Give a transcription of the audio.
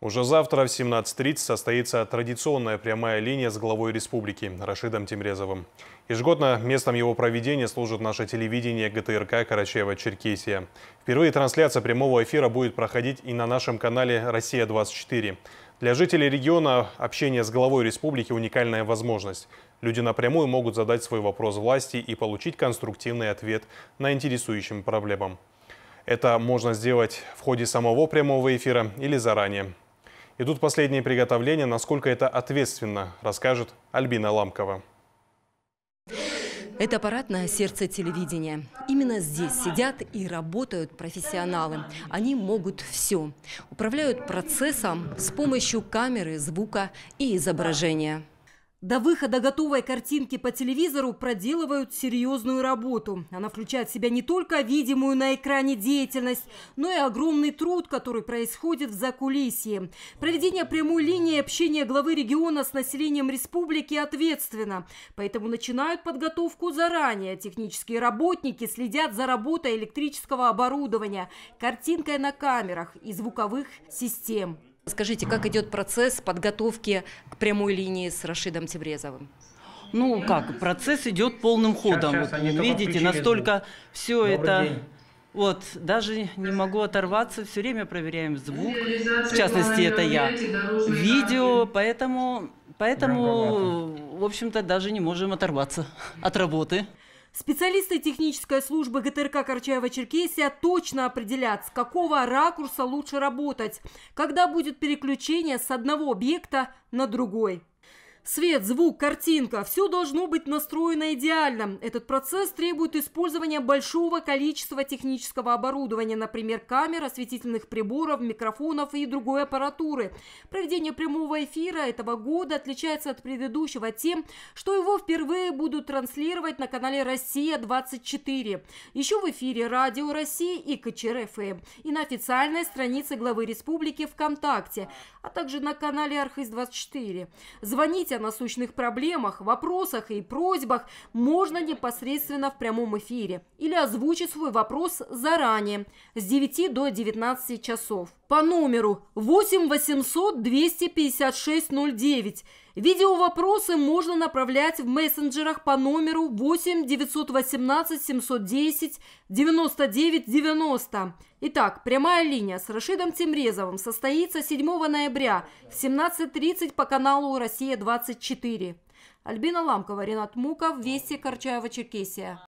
Уже завтра в 17.30 состоится традиционная прямая линия с главой республики Рашидом Тимрезовым. Ежегодно местом его проведения служит наше телевидение ГТРК «Карачаево-Черкесия». Впервые трансляция прямого эфира будет проходить и на нашем канале «Россия-24». Для жителей региона общение с главой республики – уникальная возможность. Люди напрямую могут задать свой вопрос власти и получить конструктивный ответ на интересующим проблемам. Это можно сделать в ходе самого прямого эфира или заранее. Идут последние приготовления, насколько это ответственно, расскажет Альбина Ламкова. Это аппаратное сердце телевидения. Именно здесь сидят и работают профессионалы. Они могут все. Управляют процессом с помощью камеры, звука и изображения. До выхода готовой картинки по телевизору проделывают серьезную работу. Она включает в себя не только видимую на экране деятельность, но и огромный труд, который происходит в закулисье. Проведение прямой линии общения главы региона с населением республики ответственно. Поэтому начинают подготовку заранее. Технические работники следят за работой электрического оборудования, картинкой на камерах и звуковых систем. Скажите, как идет процесс подготовки к прямой линии с Рашидом Тибрезовым? Ну как, процесс идет полным ходом. Сейчас, сейчас вот, видите, настолько звук. все Добрый это... День. Вот, даже не могу оторваться, все время проверяем звук, в частности, это я, видео, поэтому, поэтому, в общем-то, даже не можем оторваться от работы. Специалисты технической службы ГТРК Карачаева-Черкесия точно определят, с какого ракурса лучше работать, когда будет переключение с одного объекта на другой. Свет, звук, картинка – все должно быть настроено идеально. Этот процесс требует использования большого количества технического оборудования, например, камер, осветительных приборов, микрофонов и другой аппаратуры. Проведение прямого эфира этого года отличается от предыдущего тем, что его впервые будут транслировать на канале «Россия-24». Еще в эфире «Радио России» и «КЧРФМ» и на официальной странице главы республики ВКонтакте, а также на канале «Архиз-24». Звоните о насущных проблемах, вопросах и просьбах можно непосредственно в прямом эфире или озвучить свой вопрос заранее с 9 до 19 часов по номеру 8 800 256 09. Видеовопросы можно направлять в мессенджерах по номеру 8 918 710 99 90. Итак, прямая линия с Рашидом Темрезовым состоится 7 ноября в 17.30 по каналу «Россия-24». Альбина Ламкова, Ренат Муков, Вести Корчаева, Черкесия.